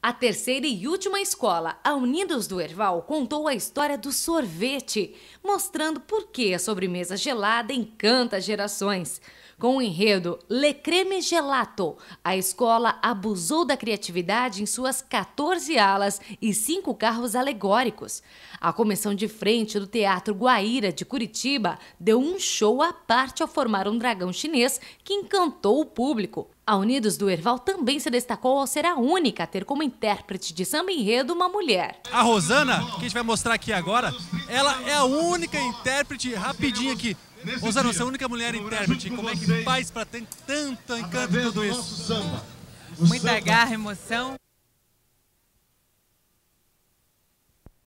A terceira e última escola, a Unidos do Erval, contou a história do sorvete, mostrando por que a sobremesa gelada encanta gerações. Com o enredo Le Creme Gelato, a escola abusou da criatividade em suas 14 alas e cinco carros alegóricos. A comissão de frente do Teatro Guaíra de Curitiba deu um show à parte ao formar um dragão chinês que encantou o público. A Unidos do Erval também se destacou ao ser a única a ter como intérprete de samba enredo uma mulher. A Rosana, que a gente vai mostrar aqui agora, ela é a única intérprete, rapidinho aqui. Rosana, você é a única mulher intérprete. Como é que faz para ter tanto encanto tudo isso? Muita garra, emoção.